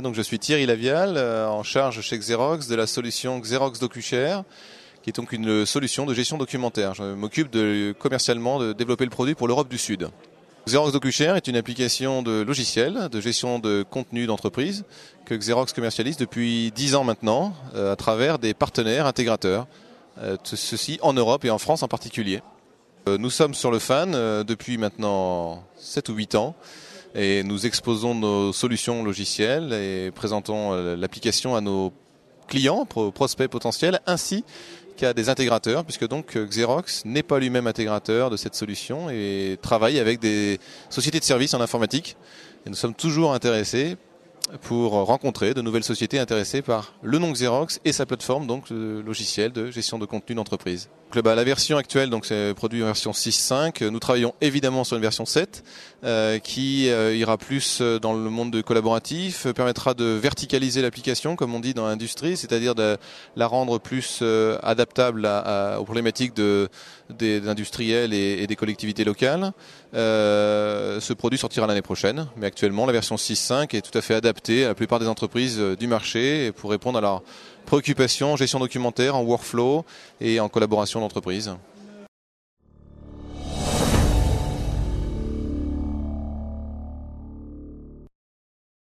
Donc je suis Thierry Lavial, euh, en charge chez Xerox de la solution Xerox DocuShare, qui est donc une solution de gestion documentaire. Je m'occupe de, commercialement de développer le produit pour l'Europe du Sud. Xerox DocuShare est une application de logiciel de gestion de contenu d'entreprise que Xerox commercialise depuis 10 ans maintenant euh, à travers des partenaires intégrateurs, euh, ceci en Europe et en France en particulier. Nous sommes sur le fan depuis maintenant 7 ou 8 ans et nous exposons nos solutions logicielles et présentons euh, l'application à nos clients, prospects potentiels, ainsi qu'à des intégrateurs, puisque donc euh, Xerox n'est pas lui-même intégrateur de cette solution et travaille avec des sociétés de services en informatique. Et nous sommes toujours intéressés pour rencontrer de nouvelles sociétés intéressées par le nom Xerox et sa plateforme donc euh, logiciel de gestion de contenu d'entreprise. la version actuelle donc c'est produit en version 6.5. Nous travaillons évidemment sur une version 7 euh, qui euh, ira plus dans le monde collaboratif, permettra de verticaliser l'application comme on dit dans l'industrie, c'est-à-dire de la rendre plus adaptable aux problématiques des industriels et, des collectivités locales ce produit sortira l'année prochaine, mais actuellement la version 6.5 est tout à fait adaptée à la plupart des entreprises euh, du marché pour répondre à leurs préoccupations en gestion documentaire, en workflow et en collaboration d'entreprise.